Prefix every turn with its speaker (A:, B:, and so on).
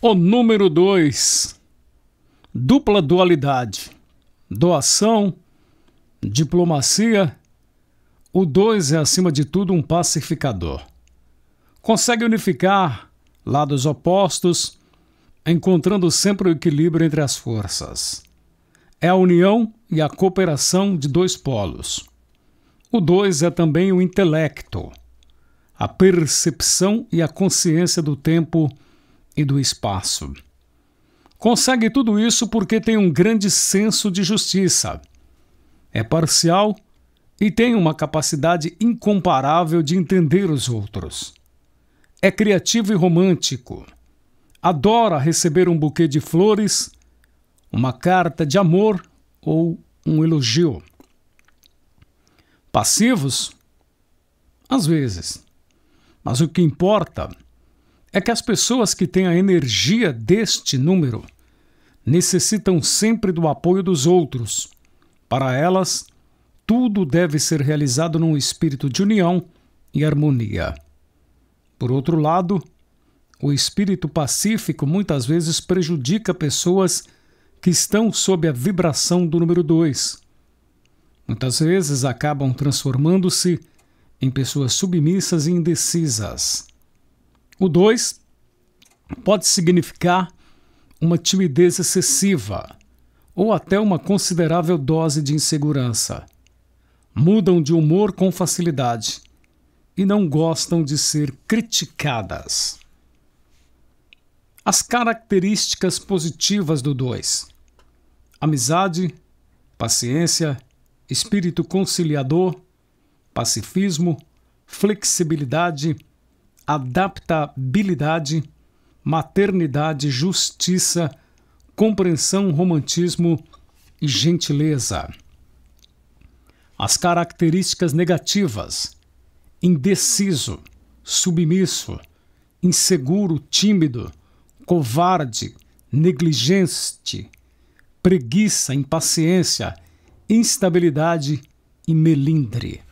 A: O número 2, dupla dualidade, doação, diplomacia. O 2 é, acima de tudo, um pacificador. Consegue unificar lados opostos, encontrando sempre o equilíbrio entre as forças. É a união e a cooperação de dois polos. O 2 é também o intelecto, a percepção e a consciência do tempo e do espaço. Consegue tudo isso porque tem um grande senso de justiça. É parcial e tem uma capacidade incomparável de entender os outros. É criativo e romântico. Adora receber um buquê de flores, uma carta de amor ou um elogio. Passivos? Às vezes. Mas o que importa é que as pessoas que têm a energia deste número necessitam sempre do apoio dos outros. Para elas, tudo deve ser realizado num espírito de união e harmonia. Por outro lado, o espírito pacífico muitas vezes prejudica pessoas que estão sob a vibração do número 2. Muitas vezes acabam transformando-se em pessoas submissas e indecisas. O 2 pode significar uma timidez excessiva ou até uma considerável dose de insegurança. Mudam de humor com facilidade e não gostam de ser criticadas. As características positivas do 2: amizade, paciência, espírito conciliador, pacifismo, flexibilidade adaptabilidade, maternidade, justiça, compreensão, romantismo e gentileza. As características negativas: indeciso, submisso, inseguro, tímido, covarde, negligente, preguiça, impaciência, instabilidade e melindre.